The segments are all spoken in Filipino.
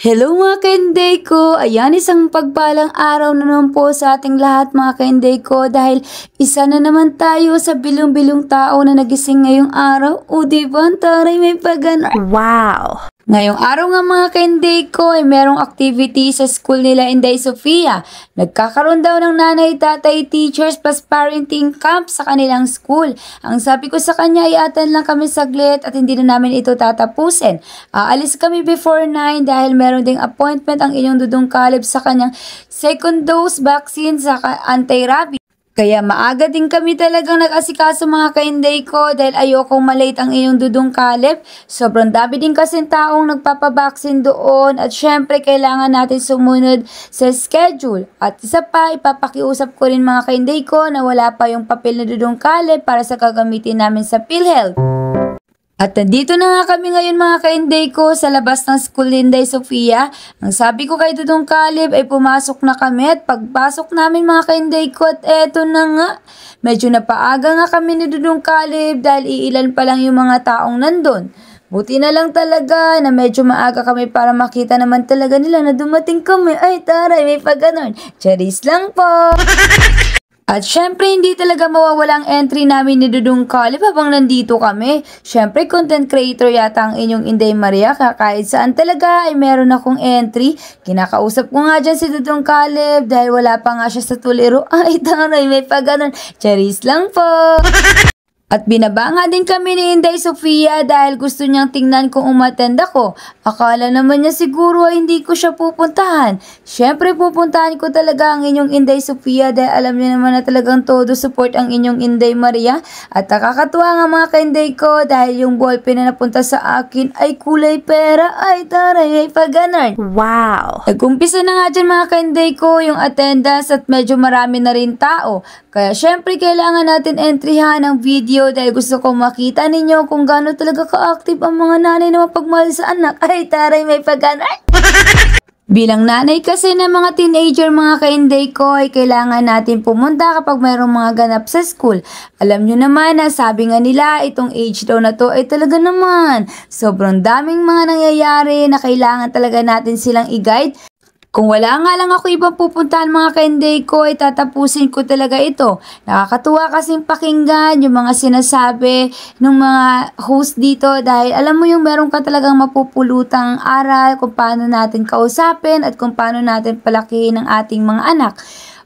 Hello mga kainday ko! Ayan, isang pagpalang araw na naman po sa ating lahat mga kainday ko dahil isa na naman tayo sa bilong-bilong tao na nagising ngayong araw. O diba? Taray may pagan... Wow! Ngayong araw nga mga kaindig ko ay merong activity sa school nila Inday Sofia. Nagkakaroon daw ng nanay, tatay, teachers plus parenting camp sa kanilang school. Ang sabi ko sa kanya ay atan lang kami saglit at hindi na namin ito tatapusin. Aalis kami before 9 dahil meron ding appointment ang inyong Dudong Caleb sa kanyang second dose vaccine sa anti-rabies. Kaya maaga din kami talagang nag-asikaso mga kainday ko dahil ayokong malate ang iyong dudong kalip. Sobrang dami din kasi taong nagpapabaksin doon at syempre kailangan natin sumunod sa schedule. At isa pa, ipapakiusap ko rin mga kainday ko na wala pa yung papel na dudong kalip para sa gagamitin namin sa PhilHealth. At nandito na nga kami ngayon mga kainday ko sa labas ng school Linday Sofia. Ang sabi ko kay Dudong Kalib ay pumasok na kami at pagpasok namin mga kainday ko at eto na nga. Medyo napaaga nga kami ni Dudong Kalib dahil iilan pa lang yung mga taong nandun. Buti na lang talaga na medyo maaga kami para makita naman talaga nila na dumating kami. Ay taray, may pag -anon. lang po! At syempre, hindi talaga mawawala ang entry namin ni Dudong Caleb habang nandito kami. Syempre, content creator yata ang inyong Inday Maria kaya kahit saan talaga ay meron akong entry. Kinakausap ko nga dyan si Dudong Caleb dahil wala pa nga siya sa tuliro. Ay, taray, may pag ganun. Charis lang po. At binabanga din kami ni Inday Sofia dahil gusto niyang tingnan kung umatend ako. Akala naman niya siguro ay hindi ko siya pupuntahan. Siyempre pupuntahan ko talaga ang inyong Inday Sofia dahil alam niya naman na talagang todo support ang inyong Inday Maria. At nakakatuwa nga mga ka-Inday ko dahil yung ballpen na napunta sa akin ay kulay pera ay taray ay paganan. Wow! Nagumpisa na nga dyan mga ka-Inday ko yung attendance at medyo marami na rin tao. Kaya syempre kailangan natin entryhan ang video video dahil gusto ko makita ninyo kung gaano talaga ka-active ang mga nanay na mapagmahal sa anak. Ay, taray, may pagganay! Bilang nanay kasi ng mga teenager mga ka-inday ko ay kailangan natin pumunta kapag mayroong mga ganap sa school. Alam nyo naman na sabi nga nila itong age daw na to ay talaga naman. Sobrang daming mga nangyayari na kailangan talaga natin silang i-guide kung wala nga lang ako ibang pupuntahan mga kainday ko, ay tatapusin ko talaga ito. Nakakatuwa kasing pakinggan yung mga sinasabi ng mga host dito dahil alam mo yung meron ka talagang mapupulutang aral kung paano natin kausapin at kung paano natin palakihin ang ating mga anak.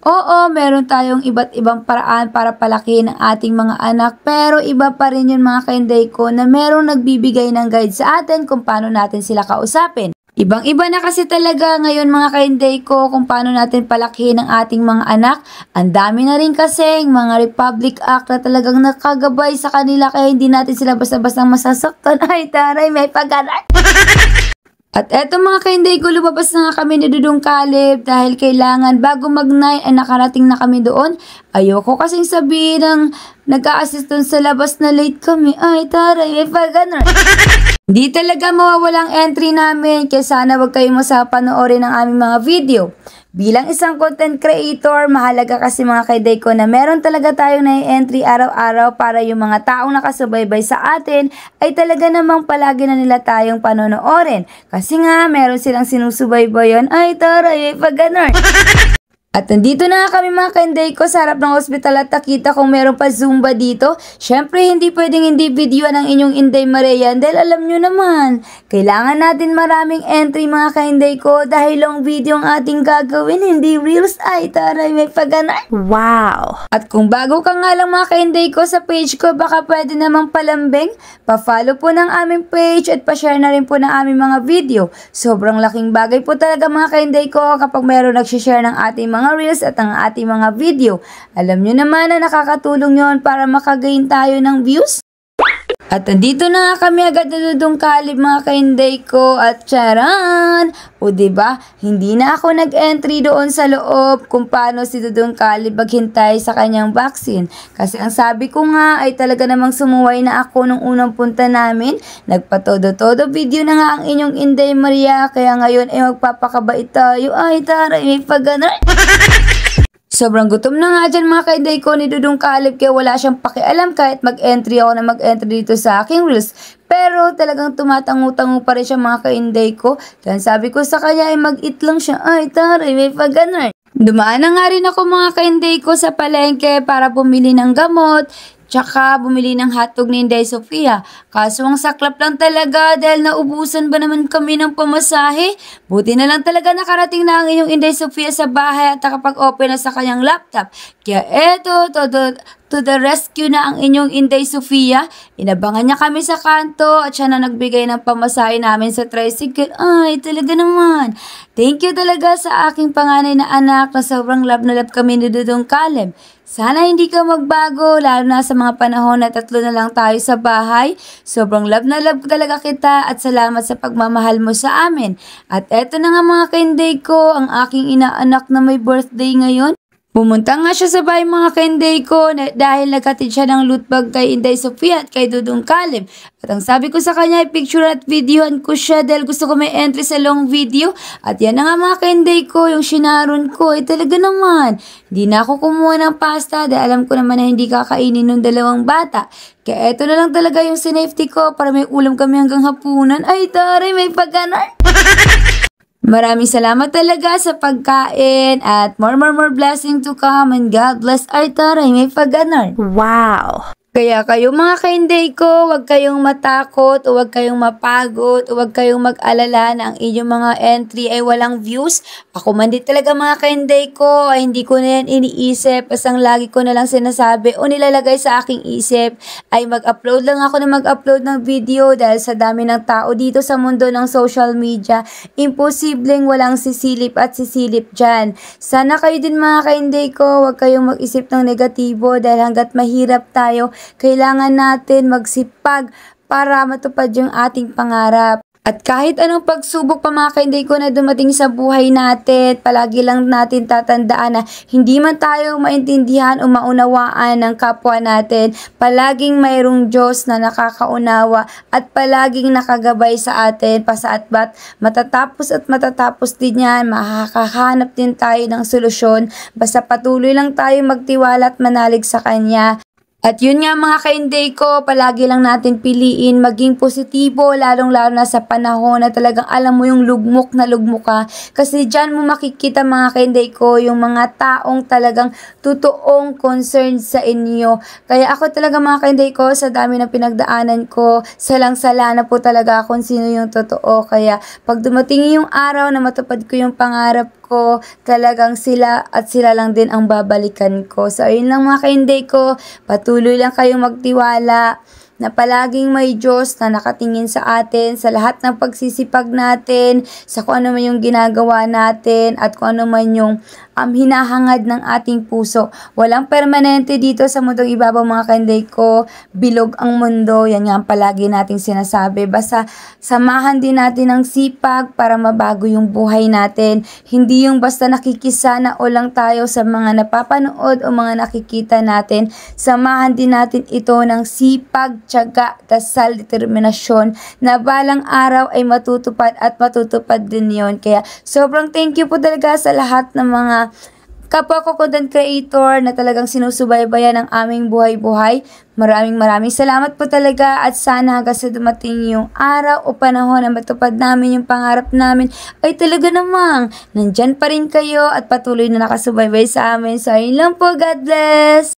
Oo, meron tayong iba't ibang paraan para palakihin ang ating mga anak pero iba pa rin yun mga kainday ko na merong nagbibigay ng guide sa atin kung paano natin sila kausapin. Ibang-iba na kasi talaga ngayon mga kainday ko kung paano natin palakihin ang ating mga anak. Ang dami na rin kasing mga Republic Act na talagang nakagabay sa kanila kaya hindi natin sila basta-basta masasaktan. Ay taray, may pag-anak! At eto mga kainday ko, lumabas na nga kami ni Dudong Caleb dahil kailangan bago mag-9 ay nakarating na kami doon. Ayoko kasing sabihin ng Nag-a-assist dun sa labas na late kami. Ay, taray, may eh, pa ganun. Hindi talaga mawawala entry namin kaya sana wag kayong masapanoorin ang aming mga video. Bilang isang content creator, mahalaga kasi mga kaiday ko na meron talaga tayong na entry araw-araw para yung mga taong nakasubaybay sa atin ay talaga namang palagi na nila tayong panonoorin. Kasi nga, meron silang sinusubaybayan, ay taray, eh, ay pag At nandito na kami mga kainday ko sa harap ng ospital at nakita kung meron pa Zumba dito. Syempre hindi pwedeng hindi video ng inyong Inday Mareyan dahil alam nyo naman, kailangan natin maraming entry mga kainday ko dahil long video ang ating gagawin, hindi reels. Ay, taray, may paganar. Wow! At kung bago ka nga lang mga kainday ko sa page ko, baka pwede namang palambing, pa-follow po ng aming page at pa-share na rin po ng aming mga video. Sobrang laking bagay po talaga mga kainday ko kapag meron nagsishare ng ating mga mga reels at ang ating mga video. Alam nyo naman na nakakatulong yon para makagain tayo ng views at andito na kami agad na dudong kalib mga kainday ko at charan! O ba diba, hindi na ako nag-entry doon sa loob kung paano si Dudong Kalib maghintay sa kanyang vaccine. Kasi ang sabi ko nga ay talaga namang sumuway na ako nung unang punta namin. Nagpatodo-todo video na nga ang inyong Inday Maria kaya ngayon ay magpapakabait tayo. Ay tara, may pagana. Sobrang gutom na nga dyan mga kainday ko ni Dudong Kalib kaya wala siyang pakialam kahit mag-entry ako na mag-entry dito sa aking reels. Pero talagang tumatangu-tangu pa rin siya mga kainday ko. Kaya sabi ko sa kanya ay mag-eat lang siya. Ay taray may pag-ganar. Dumaan na nga rin ako mga kainday ko sa palengke para bumili ng gamot. Tsaka bumili ng hotdog ni Inday Sofia. Kaso ang saklap lang talaga dahil naubusan ba naman kami ng pamasahe? Buti na lang talaga nakarating na ang inyong Inday Sofia sa bahay at nakapag-open na sa kanyang laptop. Kaya eto, todo, to the rescue na ang inyong Inday Sofia. Inabangan niya kami sa kanto at siya na nagbigay ng pamasahe namin sa tricycle. Ay, talaga naman. Thank you talaga sa aking panganay na anak na sobrang love na love kami ni Dudong Kalem. Sana hindi ka magbago, lalo na sa mga panahon na tatlo na lang tayo sa bahay. Sobrang love na love talaga kita at salamat sa pagmamahal mo sa amin. At eto na nga mga kainday ko, ang aking inaanak na may birthday ngayon. Pumunta nga siya sa bahay mga kainday ko dahil nagkatid siya ng loot bag kay Inday Sophia at kay Dudong Kalim. At ang sabi ko sa kanya ay picture at videoan ko siya dahil gusto ko may entry sa long video. At yan na nga mga kainday ko, yung sinaron ko ay talaga naman. Hindi na ako kumuha ng pasta dahil alam ko naman na hindi kakainin ng dalawang bata. Kaya eto na lang talaga yung safety ko para may ulam kami hanggang hapunan. Ay, taray, may pagganar! Maraming salamat talaga sa pagkain at more more more blessing to come and God bless our I may paganar. Wow! Kaya kayo mga kainday ko, huwag kayong matakot, huwag kayong mapagod, huwag kayong mag-alala na ang inyong mga entry ay walang views. Ako man din talaga mga kainday ko, ay hindi ko na yan iniisip, basta lagi ko na lang sinasabi o nilalagay sa aking isip ay mag-upload lang ako na mag-upload ng video dahil sa dami ng tao dito sa mundo ng social media, imposibleng walang sisilip at sisilip dyan. Sana kayo din mga kainday ko, huwag kayong mag-isip ng negatibo dahil hanggat mahirap tayo, kailangan natin magsipag para matupad yung ating pangarap. At kahit anong pagsubok pa mga kainday ko na dumating sa buhay natin, palagi lang natin tatandaan na hindi man tayo maintindihan o maunawaan ng kapwa natin, palaging mayroong Diyos na nakakaunawa at palaging nakagabay sa atin pa sa atbat. Matatapos at matatapos din yan, makakahanap din tayo ng solusyon, basta patuloy lang tayo magtiwala at manalig sa Kanya. At yun nga mga ka-inday ko, palagi lang natin piliin maging positibo lalong-lalo na sa panahon na talagang alam mo yung lugmok na lugmok ka. Kasi dyan mo makikita mga ka-inday ko yung mga taong talagang totoong concerned sa inyo. Kaya ako talaga mga ka-inday ko, sa dami ng pinagdaanan ko, salang-sala na po talaga kung sino yung totoo. Kaya pag dumating yung araw na matupad ko yung pangarap ko. Talagang sila at sila lang din ang babalikan ko. So, ayun lang mga kainday ko. Patuloy lang kayong magtiwala na palaging may Diyos na nakatingin sa atin sa lahat ng pagsisipag natin, sa kung ano man yung ginagawa natin at kung ano man yung um, hinahangad ng ating puso. Walang permanente dito sa mundong ibabaw mga kanday ko. Bilog ang mundo. Yan nga ang palagi nating sinasabi. Basta samahan din natin ang sipag para mabago yung buhay natin. Hindi yung basta nakikisana o lang tayo sa mga napapanood o mga nakikita natin. Samahan din natin ito ng sipag pagtyaga, dasal, determinasyon na balang araw ay matutupad at matutupad din yon. Kaya sobrang thank you po talaga sa lahat ng mga kapwa ko content creator na talagang sinusubaybayan ang aming buhay-buhay. Maraming maraming salamat po talaga at sana hanggang sa dumating yung araw o panahon na matupad namin yung pangarap namin ay talaga namang nandyan pa rin kayo at patuloy na nakasubaybay sa amin. So ayun lang po, God bless!